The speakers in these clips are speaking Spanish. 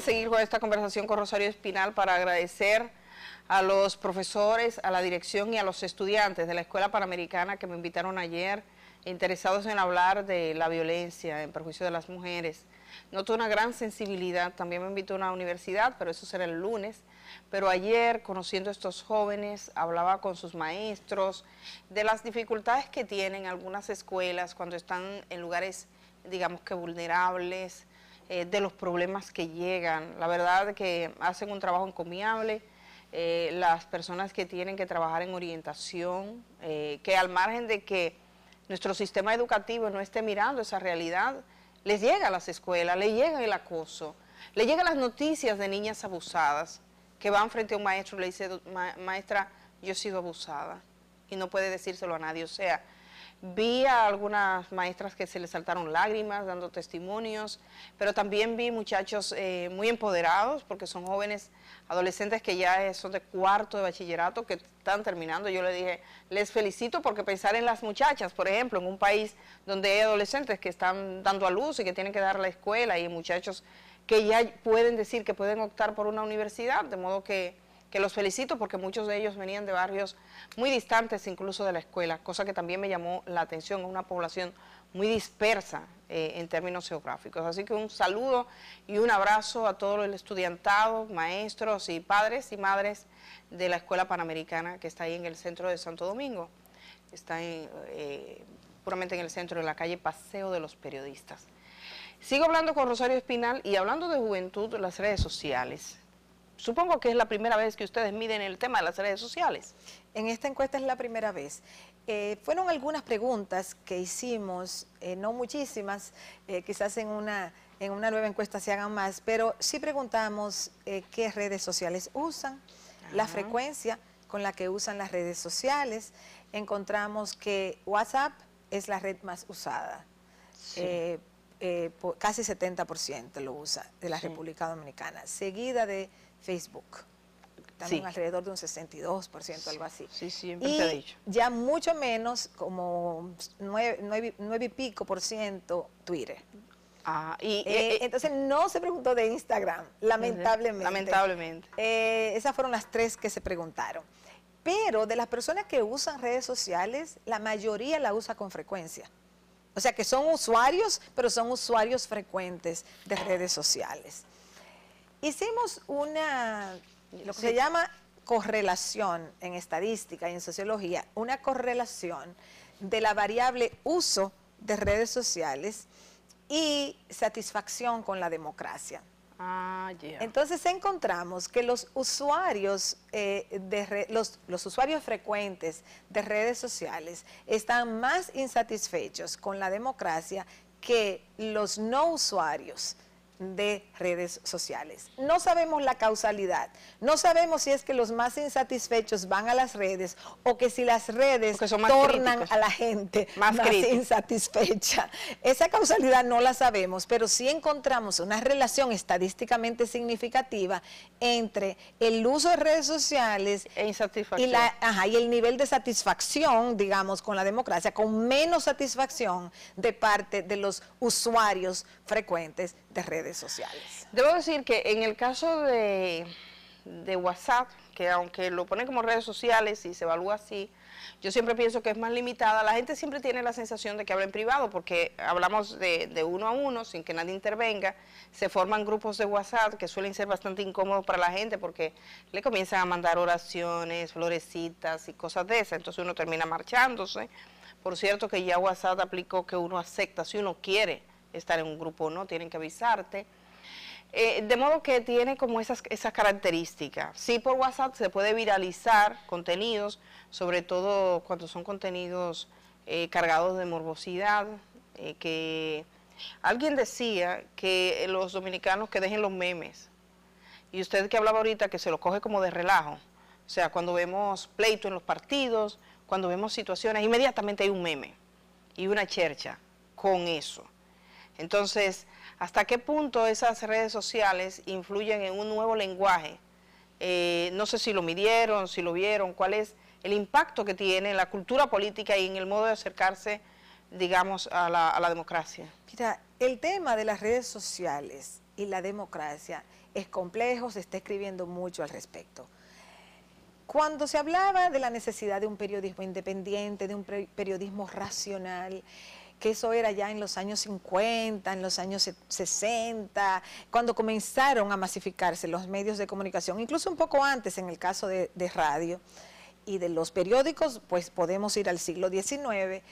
seguir con esta conversación con Rosario Espinal para agradecer a los profesores, a la dirección y a los estudiantes de la Escuela Panamericana que me invitaron ayer, interesados en hablar de la violencia en perjuicio de las mujeres. Noto una gran sensibilidad, también me invitó a una universidad, pero eso será el lunes. Pero ayer, conociendo a estos jóvenes, hablaba con sus maestros de las dificultades que tienen algunas escuelas cuando están en lugares, digamos que vulnerables, eh, de los problemas que llegan. La verdad que hacen un trabajo encomiable. Eh, las personas que tienen que trabajar en orientación, eh, que al margen de que nuestro sistema educativo no esté mirando esa realidad, les llega a las escuelas, les llega el acoso, les llegan las noticias de niñas abusadas que van frente a un maestro y le dice, maestra, yo he sido abusada y no puede decírselo a nadie. O sea, Vi a algunas maestras que se les saltaron lágrimas dando testimonios, pero también vi muchachos eh, muy empoderados porque son jóvenes adolescentes que ya son de cuarto de bachillerato, que están terminando. Yo les dije, les felicito porque pensar en las muchachas, por ejemplo, en un país donde hay adolescentes que están dando a luz y que tienen que dar la escuela y muchachos que ya pueden decir que pueden optar por una universidad, de modo que que los felicito porque muchos de ellos venían de barrios muy distantes incluso de la escuela, cosa que también me llamó la atención, a una población muy dispersa eh, en términos geográficos. Así que un saludo y un abrazo a todos los estudiantados, maestros y padres y madres de la Escuela Panamericana que está ahí en el centro de Santo Domingo. Está eh, puramente en el centro de la calle Paseo de los Periodistas. Sigo hablando con Rosario Espinal y hablando de juventud, las redes sociales. Supongo que es la primera vez que ustedes miden el tema de las redes sociales. En esta encuesta es la primera vez. Eh, fueron algunas preguntas que hicimos, eh, no muchísimas, eh, quizás en una, en una nueva encuesta se hagan más, pero sí preguntamos qué redes sociales usan, la frecuencia con la que usan las redes sociales. Encontramos que WhatsApp es la red más usada. casi 70% lo usa de la República Dominicana, seguida de Facebook. También alrededor de un 62%, algo así. Sí, siempre te he dicho. Ya mucho menos, como 9, y pico por ciento, Twitter. Ah, y, eh, eh, eh, entonces no se preguntó de Instagram, lamentablemente. Lamentablemente. esas fueron las tres que se preguntaron. Pero de las personas que usan redes sociales, la mayoría la usa con frecuencia. O sea que son usuarios, pero son usuarios frecuentes de redes sociales. Hicimos una, lo que se llama correlación en estadística y en sociología, una correlación de la variable uso de redes sociales y satisfacción con la democracia. Ah, yeah. Entonces encontramos que los usuarios, eh, de los usuarios frecuentes de redes sociales están más insatisfechos con la democracia que los no usuarios de redes sociales. No sabemos la causalidad, no sabemos si es que los más insatisfechos van a las redes o que si las redes tornan a la gente más, insatisfecha. Esa causalidad no la sabemos, pero sí encontramos una relación estadísticamente significativa entre el uso de redes sociales e insatisfacción. Y, y el nivel de satisfacción, digamos, con la democracia, con menos satisfacción de parte de los usuarios frecuentes de redes sociales. Debo decir que en el caso de, WhatsApp, que aunque lo ponen como redes sociales y se evalúa así, yo siempre pienso que es más limitada. La gente siempre tiene la sensación de que habla en privado porque hablamos de, de, uno a uno sin que nadie intervenga. Se forman grupos de WhatsApp que suelen ser bastante incómodos para la gente porque le comienzan a mandar oraciones, florecitas y cosas de esas. Entonces uno termina marchándose. Por cierto que ya WhatsApp aplicó que uno acepta si uno quiere estar en un grupo o no, tienen que avisarte. Eh, de modo que tiene como esas, esas características. Sí, por WhatsApp se puede viralizar contenidos, sobre todo cuando son contenidos eh, cargados de morbosidad, eh, que alguien decía que los dominicanos que dejen los memes. Y usted que hablaba ahorita que se los coge como de relajo. O sea, cuando vemos pleito en los partidos, cuando vemos situaciones, inmediatamente hay un meme y una chercha con eso. Entonces, ¿hasta qué punto esas redes sociales influyen en un nuevo lenguaje? Eh, no sé si lo midieron, si lo vieron, cuál es el impacto que tiene en la cultura política y en el modo de acercarse, digamos, a la, a la democracia. Mira, el tema de las redes sociales y la democracia es complejo, se está escribiendo mucho al respecto. Cuando se hablaba de la necesidad de un periodismo independiente, de un periodismo racional, que eso era ya en los años 50, en los años 60, cuando comenzaron a masificarse los medios de comunicación, incluso un poco antes en el caso de, radio y de los periódicos, pues podemos ir al siglo XIX.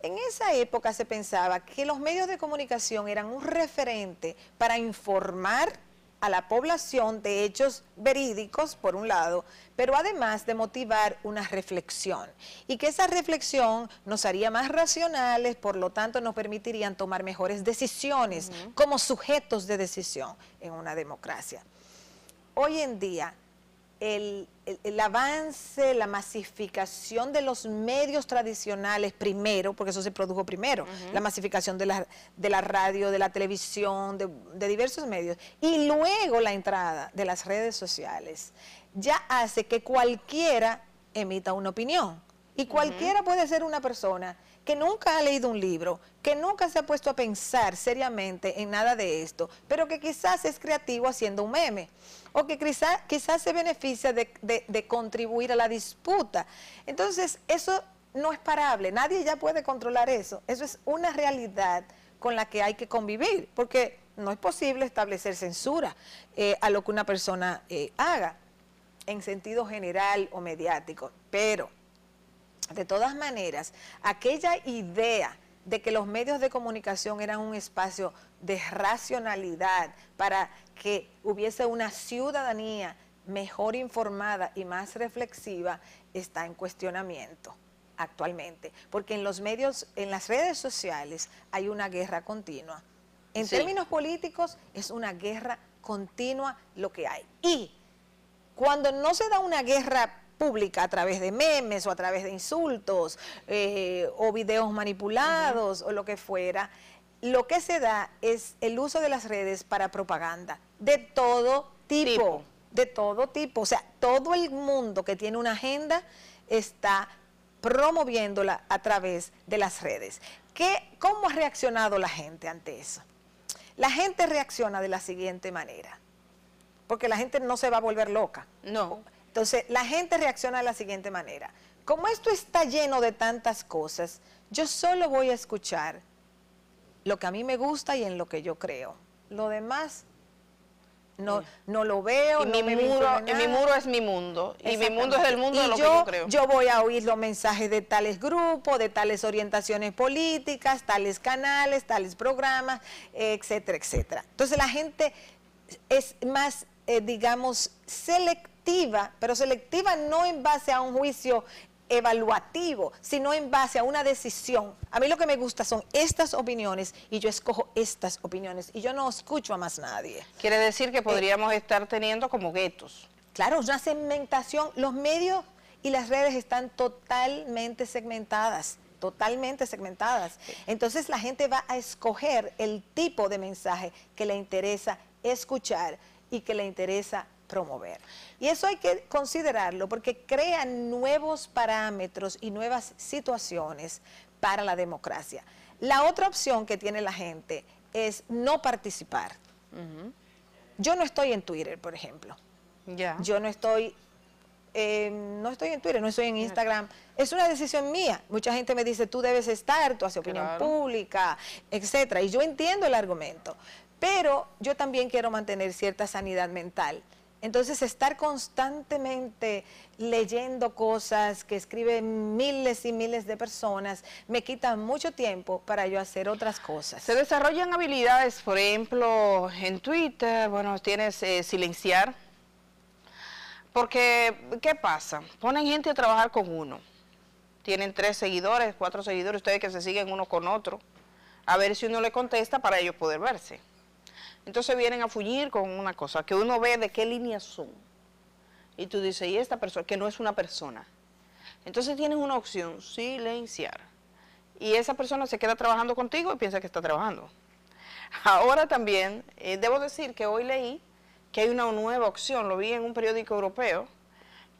En esa época se pensaba que los medios de comunicación eran un referente para informar a la población de hechos verídicos, por un lado, pero además de motivar una reflexión. Y que esa reflexión nos haría más racionales, por lo tanto nos permitirían tomar mejores decisiones como sujetos de decisión en una democracia. Hoy en día el, avance, la masificación de los medios tradicionales primero, porque eso se produjo primero, la masificación de la, de la radio, de la televisión, de, diversos medios, y luego la entrada de las redes sociales, ya hace que cualquiera emita una opinión. Y cualquiera puede ser una persona que nunca ha leído un libro, que nunca se ha puesto a pensar seriamente en nada de esto, pero que quizás es creativo haciendo un meme, o que quizás, se beneficia de, contribuir a la disputa. Entonces, eso no es parable, nadie ya puede controlar eso, eso es una realidad con la que hay que convivir, porque no es posible establecer censura eh, a lo que una persona eh, haga en sentido general o mediático, pero de todas maneras, aquella idea de que los medios de comunicación eran un espacio de racionalidad para que hubiese una ciudadanía mejor informada y más reflexiva está en cuestionamiento actualmente, porque en los medios, en las redes sociales hay una guerra continua. En términos políticos es una guerra continua lo que hay. Y cuando no se da una guerra pública a través de memes o a través de insultos eh, o videos manipulados o lo que fuera, lo que se da es el uso de las redes para propaganda de todo tipo, de todo tipo. O sea, todo el mundo que tiene una agenda está promoviéndola a través de las redes. ¿Qué, ¿Cómo ha reaccionado la gente ante eso? La gente reacciona de la siguiente manera, porque la gente no se va a volver loca. No. Entonces, la gente reacciona de la siguiente manera. Como esto está lleno de tantas cosas, yo solo voy a escuchar lo que a mí me gusta y en lo que yo creo. Lo demás no, no lo veo, y mi muro, mi muro es mi mundo, y mi mundo es el mundo de lo yo, que yo creo. Yo voy a oír los mensajes de tales grupos, de tales orientaciones políticas, tales canales, tales programas, etcétera, etcétera. Entonces la gente es más, eh, digamos, selectiva pero selectiva no en base a un juicio evaluativo, sino en base a una decisión. A mí lo que me gusta son estas opiniones y yo escojo estas opiniones y yo no escucho a más nadie. Quiere decir que eh, podríamos estar teniendo como guetos. Claro, una segmentación. Los medios y las redes están totalmente segmentadas totalmente segmentadas. Entonces la gente va a escoger el tipo de mensaje que le interesa escuchar y que le interesa promover. Y eso hay que considerarlo porque crea nuevos parámetros y nuevas situaciones para la democracia. La otra opción que tiene la gente es no participar. Yo no estoy en Twitter, por ejemplo. Yo no estoy, em, no estoy en Twitter, no estoy en Instagram. Es una decisión mía. Mucha gente me dice, tú debes estar, tú haces opinión pública, etcétera. Y yo entiendo el argumento. Pero yo también quiero mantener cierta sanidad mental entonces, estar constantemente leyendo cosas que escriben miles y miles de personas me quita mucho tiempo para yo hacer otras cosas. Se desarrollan habilidades, por ejemplo, en Twitter, bueno, tienes eh, silenciar, porque, ¿qué pasa? Ponen gente a trabajar con uno. Tienen tres seguidores, cuatro seguidores, ustedes que se siguen uno con otro, a ver si uno le contesta para ellos poder verse. Entonces vienen a fugir con una cosa, que uno ve de qué línea son. Y tú dices, y esta persona, que no es una persona. Entonces tienes una opción, silenciar. Y esa persona se queda trabajando contigo y piensa que está trabajando. Ahora también, eh, debo decir que hoy leí que hay una nueva opción, lo vi en un periódico europeo,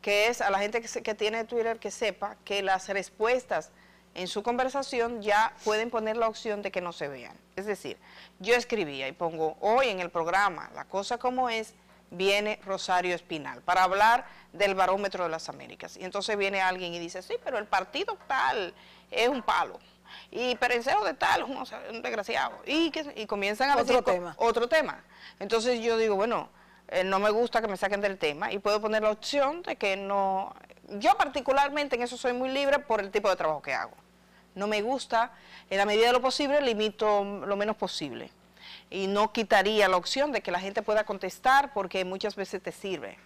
que es a la gente que tiene Twitter que sepa que las respuestas en su conversación ya pueden poner la opción de que no se vean. Es decir, yo escribía y pongo hoy en el programa La Cosa Como Es, viene Rosario Espinal para hablar del barómetro de las Américas. Y entonces viene alguien y dice, sí, pero el partido tal es un palo. Y Perenceo de tal, un, desgraciado. Y, que, y comienzan a otro tema. otro tema. Entonces yo digo, bueno, eh, no me gusta que me saquen del tema y puedo poner la opción de que no yo particularmente en eso soy muy libre por el tipo de trabajo que hago. No me gusta, en la medida de lo posible, limito lo menos posible. Y no quitaría la opción de que la gente pueda contestar porque muchas veces te sirve.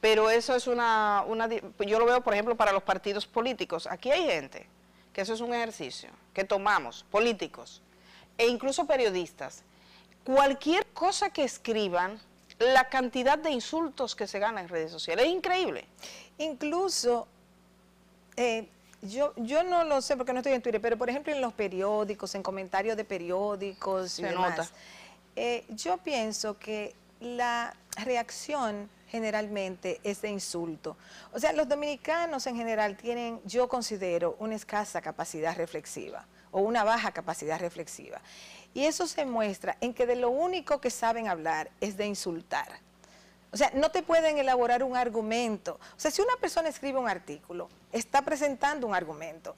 Pero eso es una, una yo lo veo, por ejemplo, para los partidos políticos. Aquí hay gente, que eso es un ejercicio, que tomamos, políticos e incluso periodistas. Cualquier cosa que escriban, la cantidad de insultos que se gana en redes sociales. Es increíble. Incluso, eh, yo, yo no lo sé porque no estoy en Twitter, pero por ejemplo en los periódicos, en comentarios de periódicos eh, yo pienso que la reacción generalmente es de insulto. O sea, los dominicanos en general tienen, yo considero, una escasa capacidad reflexiva o una baja capacidad reflexiva. Y eso se muestra en que de lo único que saben hablar es de insultar. O sea, no te pueden elaborar un argumento. O sea, si una persona escribe un artículo, está presentando un argumento,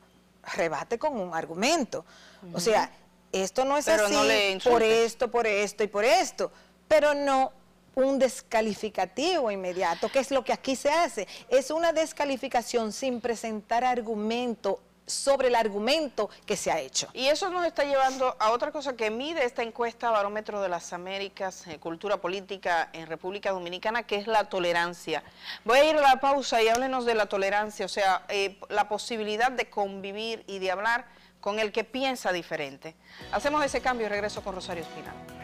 rebate con un argumento. O sea, esto no es así, por esto, por esto y por esto. Pero no un descalificativo inmediato, que es lo que aquí se hace. Es una descalificación sin presentar argumento sobre el argumento que se ha hecho. Y eso nos está llevando a otra cosa que mide esta encuesta Barómetro de las Américas, eh, Cultura Política en República Dominicana, que es la tolerancia. Voy a ir a la pausa y háblenos de la tolerancia, o sea, eh, la posibilidad de convivir y de hablar con el que piensa diferente. Hacemos ese cambio y regreso con Rosario Espinal.